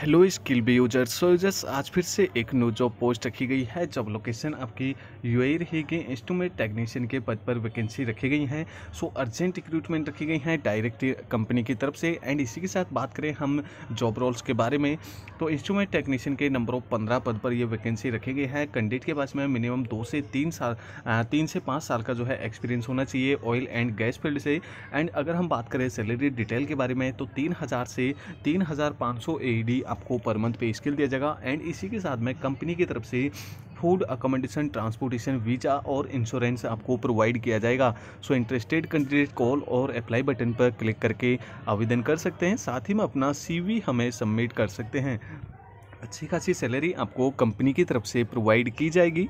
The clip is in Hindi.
hello Skill Bee users so users आज फिर से एक नो जॉब पोस्ट रखी गई है जॉब लोकेशन आपकी यू ए रहेगी इंस्ट्रूमेंट टेक्नीशियन के पद पर वैकेंसी रखी गई है सो अर्जेंट रिक्रूटमेंट रखी गई है डायरेक्ट कंपनी की तरफ से एंड इसी के साथ बात करें हम जॉब रोल्स के बारे में तो इंस्ट्रूमेंट टेक्नीशियन के नंबर ऑफ पंद्रह पद पर यह वैकेंसी रखी गई है कैंडिडेट के पास में मिनिमम दो से तीन साल तीन से पाँच साल का जो है एक्सपीरियंस होना चाहिए ऑयल एंड गैस फील्ड से एंड अगर हम बात करें सैलरी डिटेल के बारे में तो तीन हज़ार से तीन हज़ार पाँच सौ आपको पर मंथ पे स्किल दिया जाएगा एंड इसी के साथ में कंपनी की तरफ से फूड अकोमोडेशन ट्रांसपोर्टेशन वीज़ा और इंश्योरेंस आपको प्रोवाइड किया जाएगा सो इंटरेस्टेड कैंडिडेट कॉल और अप्लाई बटन पर क्लिक करके आवेदन कर सकते हैं साथ ही में अपना सी हमें सबमिट कर सकते हैं अच्छी खासी सैलरी आपको कंपनी की तरफ से प्रोवाइड की जाएगी